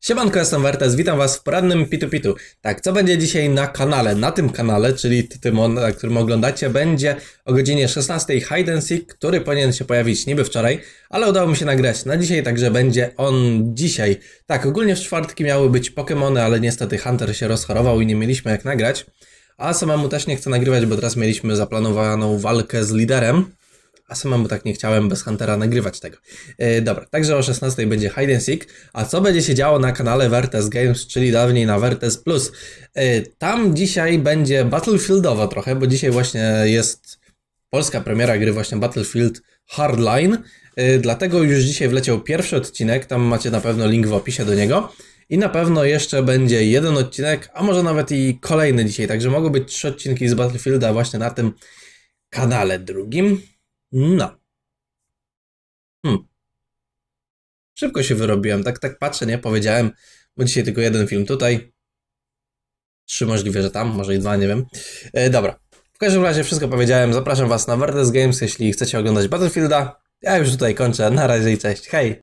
Siemanko, jestem Wertes, witam was w porannym Pitu Pitu. Tak, co będzie dzisiaj na kanale? Na tym kanale, czyli tym, na którym oglądacie, będzie o godzinie 16 Hide and Seek, który powinien się pojawić niby wczoraj, ale udało mi się nagrać na dzisiaj, także będzie on dzisiaj. Tak, ogólnie w czwartki miały być Pokémony, ale niestety Hunter się rozchorował i nie mieliśmy jak nagrać. A samemu też nie chcę nagrywać, bo teraz mieliśmy zaplanowaną walkę z liderem, a samemu tak nie chciałem bez Huntera nagrywać tego. Yy, dobra, także o 16 będzie Hide and Seek, a co będzie się działo na kanale Vertes Games, czyli dawniej na Vertes Plus? Yy, tam dzisiaj będzie Battlefieldowo trochę, bo dzisiaj właśnie jest polska premiera gry właśnie Battlefield Hardline, yy, dlatego już dzisiaj wleciał pierwszy odcinek, tam macie na pewno link w opisie do niego. I na pewno jeszcze będzie jeden odcinek, a może nawet i kolejny dzisiaj. Także mogą być trzy odcinki z Battlefielda właśnie na tym kanale drugim. No. Hmm. Szybko się wyrobiłem, tak, tak patrzę, nie? Powiedziałem, bo dzisiaj tylko jeden film tutaj. Trzy możliwe, że tam, może i dwa, nie wiem. E, dobra. W każdym razie wszystko powiedziałem. Zapraszam Was na Verdes Games, jeśli chcecie oglądać Battlefielda. Ja już tutaj kończę. Na razie i cześć. Hej!